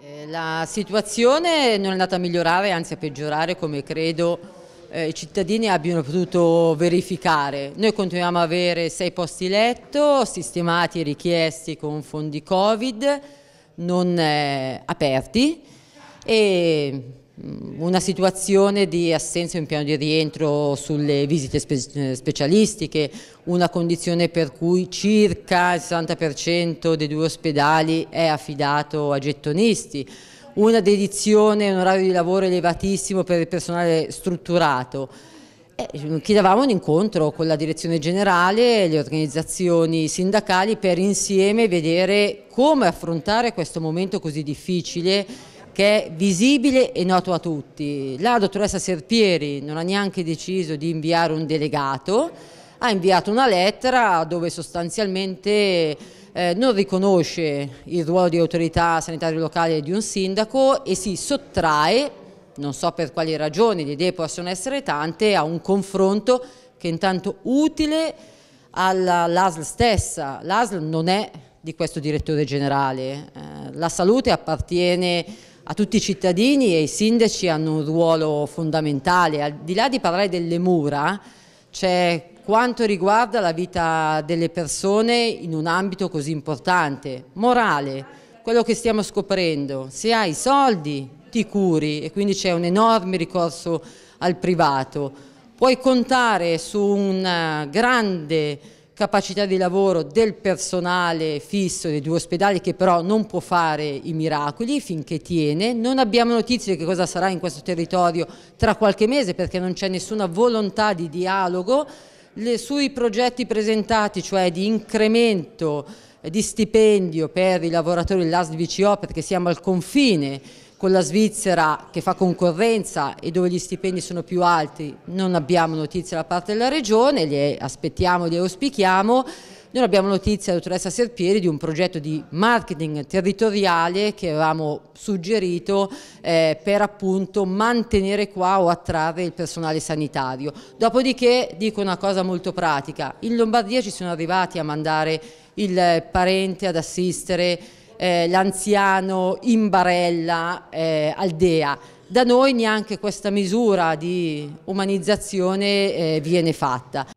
Eh, la situazione non è andata a migliorare, anzi a peggiorare come credo eh, i cittadini abbiano potuto verificare. Noi continuiamo ad avere sei posti letto sistemati e richiesti con fondi Covid, non eh, aperti e Mm, una situazione di assenza in piano di rientro sulle visite eh, specialistiche, una condizione per cui circa il 60% dei due ospedali è affidato a gettonisti, una dedizione, un orario di lavoro elevatissimo per il personale strutturato. Eh, chiedevamo un incontro con la direzione generale e le organizzazioni sindacali per insieme vedere come affrontare questo momento così difficile che è visibile e noto a tutti. La dottoressa Serpieri non ha neanche deciso di inviare un delegato, ha inviato una lettera dove sostanzialmente eh, non riconosce il ruolo di autorità sanitaria locale di un sindaco e si sottrae, non so per quali ragioni, le idee possono essere tante, a un confronto che è intanto utile all'ASL stessa. L'ASL non è di questo direttore generale, eh, la salute appartiene a tutti i cittadini e i sindaci hanno un ruolo fondamentale. Al di là di parlare delle mura, c'è quanto riguarda la vita delle persone in un ambito così importante, morale, quello che stiamo scoprendo. Se hai soldi ti curi e quindi c'è un enorme ricorso al privato. Puoi contare su un eh, grande capacità di lavoro del personale fisso dei due ospedali che però non può fare i miracoli finché tiene, non abbiamo notizie di che cosa sarà in questo territorio tra qualche mese perché non c'è nessuna volontà di dialogo, Le, sui progetti presentati cioè di incremento eh, di stipendio per i lavoratori dell'ASD VCO perché siamo al confine con la Svizzera che fa concorrenza e dove gli stipendi sono più alti non abbiamo notizie da parte della Regione, li aspettiamo, li auspichiamo. Non abbiamo notizia, dottoressa Serpieri, di un progetto di marketing territoriale che avevamo suggerito eh, per appunto mantenere qua o attrarre il personale sanitario. Dopodiché dico una cosa molto pratica, in Lombardia ci sono arrivati a mandare il parente ad assistere eh, l'anziano in barella eh, aldea. Da noi neanche questa misura di umanizzazione eh, viene fatta.